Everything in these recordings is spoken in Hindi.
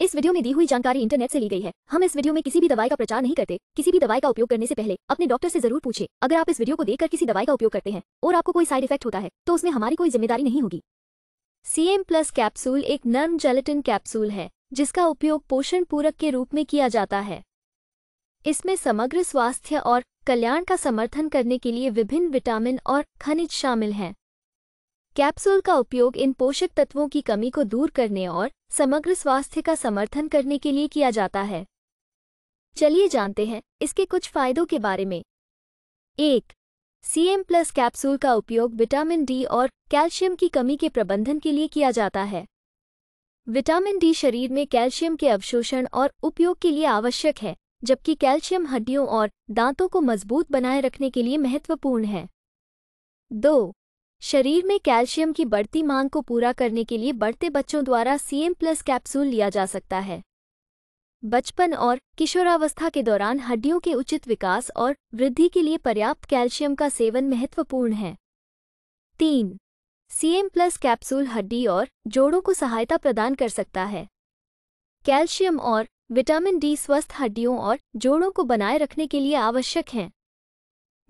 इस वीडियो में दी हुई जानकारी इंटरनेट से ली गई है हम इस वीडियो में किसी भी दवाई का प्रचार नहीं करते किसी भी दवाई का उपयोग करने से पहले अपने डॉक्टर से जरूर पूछे अगर आप इस वीडियो को देखकर किसी दवाई का उपयोग करते हैं और आपको कोई साइड इफेक्ट होता है तो उसमें हमारी कोई जिम्मेदारी नहीं होगी सीएम प्लस कैप्सूल एक नर्म जेलेटिन कैप्सूल है जिसका उपयोग पोषण पूरक के रूप में किया जाता है इसमें समग्र स्वास्थ्य और कल्याण का समर्थन करने के लिए विभिन्न विटामिन और खनिज शामिल हैं कैप्सूल का उपयोग इन पोषक तत्वों की कमी को दूर करने और समग्र स्वास्थ्य का समर्थन करने के लिए किया जाता है चलिए जानते हैं इसके कुछ फायदों के बारे में एक सी एम प्लस कैप्सूल का उपयोग विटामिन डी और कैल्शियम की कमी के प्रबंधन के लिए किया जाता है विटामिन डी शरीर में कैल्शियम के अवशोषण और उपयोग के लिए आवश्यक है जबकि कैल्शियम हड्डियों और दांतों को मजबूत बनाए रखने के लिए महत्वपूर्ण है दो शरीर में कैल्शियम की बढ़ती मांग को पूरा करने के लिए बढ़ते बच्चों द्वारा सीएम प्लस कैप्सूल लिया जा सकता है बचपन और किशोरावस्था के दौरान हड्डियों के उचित विकास और वृद्धि के लिए पर्याप्त कैल्शियम का सेवन महत्वपूर्ण है तीन सीएम प्लस कैप्सूल हड्डी और जोड़ों को सहायता प्रदान कर सकता है कैल्शियम और विटामिन डी स्वस्थ हड्डियों और जोड़ों को बनाए रखने के लिए आवश्यक हैं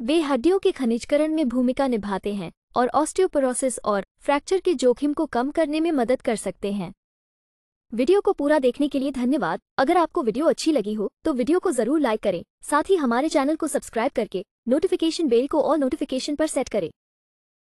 वे हड्डियों के खनिजकरण में भूमिका निभाते हैं और ऑस्टियोपोरोसिस और फ्रैक्चर के जोखिम को कम करने में मदद कर सकते हैं वीडियो को पूरा देखने के लिए धन्यवाद अगर आपको वीडियो अच्छी लगी हो तो वीडियो को जरूर लाइक करें साथ ही हमारे चैनल को सब्सक्राइब करके नोटिफिकेशन बेल को और नोटिफिकेशन पर सेट करें